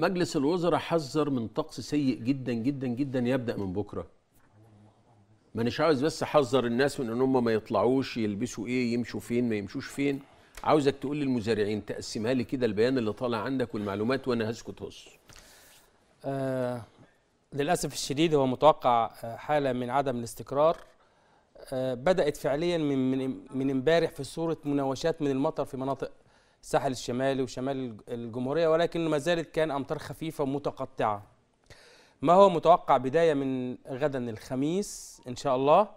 مجلس الوزراء حذر من طقس سيء جدا جدا جدا يبدا من بكره ما مانيش عاوز بس احذر الناس من ان هم ما يطلعوش يلبسوا ايه يمشوا فين ما يمشوش فين عاوزك تقول للمزارعين تقسمها لي كده البيان اللي طالع عندك والمعلومات وانا هسكت هص آه للاسف الشديد هو متوقع آه، حاله من عدم الاستقرار آه بدات فعليا من من امبارح في صوره مناوشات من المطر في مناطق الساحل الشمالي وشمال الجمهورية ولكن ما زالت كان أمطار خفيفة متقطعة ما هو متوقع بداية من غدا الخميس إن شاء الله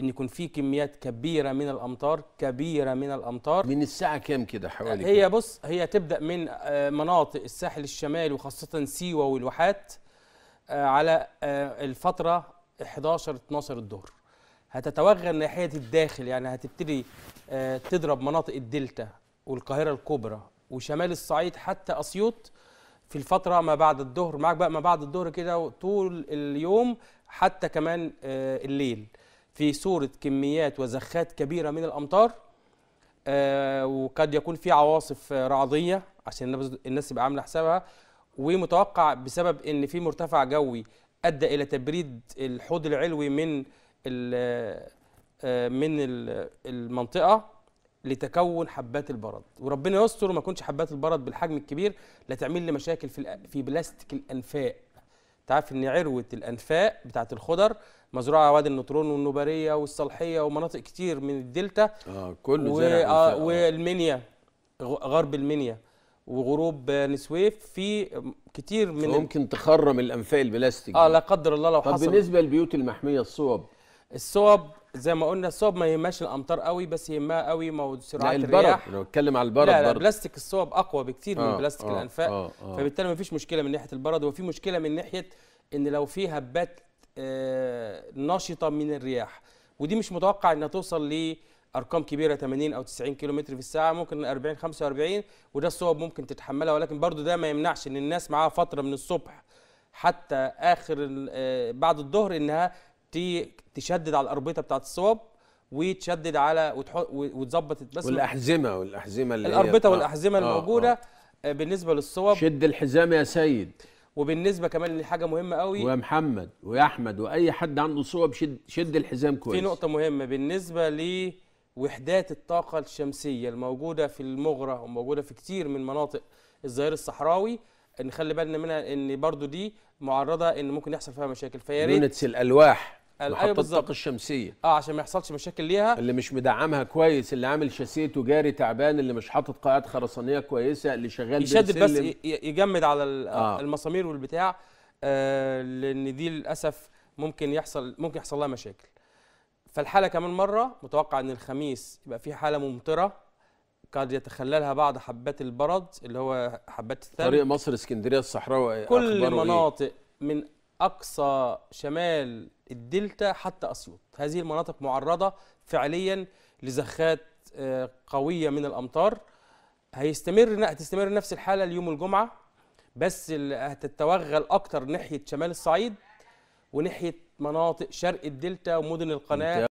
ان يكون في كميات كبيره من الامطار كبيره من الامطار من الساعه كام كده حوالي هي كده؟ بص هي تبدا من آه، مناطق الساحل الشمالي وخاصه سيوه والواحات آه، على آه، الفتره 11 12 الظهر هتتوغل ناحيه الداخل يعني هتبتدي تضرب مناطق الدلتا والقاهرة الكبرى وشمال الصعيد حتى أسيوط في الفترة ما بعد الظهر معاك بقى ما بعد الظهر كده طول اليوم حتى كمان آه، الليل في صورة كميات وزخات كبيرة من الأمطار آه، وقد يكون في عواصف آه، رعضية عشان الناس تبقى عاملة حسابها ومتوقع بسبب ان في مرتفع جوي ادى الى تبريد الحوض العلوي من من المنطقه لتكون حبات البرد وربنا يستر ما تكونش حبات البرد بالحجم الكبير لا تعمل لي مشاكل في في بلاستيك الانفاق انت عارف ان عروه الانفاق بتاعه الخضر مزروعه وادي النطرون والنوباريه والصالحيه ومناطق كتير من الدلتا اه كله و... آه والمنيا غرب المنيا وغروب نسويف في كتير من ممكن تخرم الانفاق البلاستيك اه لا قدر الله لو طب حصل طب بالنسبه للبيوت المحميه الصوب الصوب زي ما قلنا الصوب ما يهمهاش الامطار قوي بس يهمها قوي موضوع سرعات يعني البرد الرياح انا بتكلم على البرد لا, لا بلاستيك الصوب اقوى بكتير آه من بلاستيك آه الانفاق آه آه فبالتالي ما فيش مشكله من ناحيه البرد وفي مشكله من ناحيه ان لو في هبات آه، نشطه من الرياح ودي مش متوقع انها توصل ل ارقام كبيره 80 او 90 كم في الساعه ممكن 40 45 وده الصوب ممكن تتحملها ولكن برضو ده ما يمنعش ان الناس معاها فتره من الصبح حتى اخر آه، بعد الظهر انها تشدد على الاربطه بتاعت الصوب وتشدد على وتحط وتظبط بس والاحزمه والاحزمه اللي الاربطه والاحزمه آه الموجوده آه, آه، بالنسبه للصوب شد الحزام يا سيد وبالنسبه كمان لحاجه مهمه قوي ويا محمد ويا احمد واي حد عنده صوب شد شد الحزام كويس في نقطه مهمه بالنسبه لوحدات الطاقه الشمسيه الموجوده في المغره وموجوده في كتير من مناطق الظهير الصحراوي نخلي بالنا منها ان برضو دي معرضه ان ممكن يحصل فيها مشاكل فيا ريت الالواح أيوة محطه الطاقه الشمسيه اه عشان ما يحصلش مشاكل ليها اللي مش مدعمها كويس اللي عامل شاسيه تجاري تعبان اللي مش حاطط قاعات خرسانيه كويسه اللي شغال يشدد بس يجمد على آه. المسامير والبتاع آه لان دي للاسف ممكن يحصل ممكن يحصل لها مشاكل فالحاله كمان مره متوقع ان الخميس يبقى في حاله ممطره قد يتخللها بعض حبات البرد اللي هو حبات الثلج طريق مصر اسكندريه الصحراوي كل المناطق إيه؟ من أقصى شمال الدلتا حتى أسيوط هذه المناطق معرضة فعليا لزخات آه، قوية من الأمطار هيستمر هتستمر نفس الحالة اليوم الجمعة بس هتتوغل أكتر ناحية شمال الصعيد وناحية مناطق شرق الدلتا ومدن القناة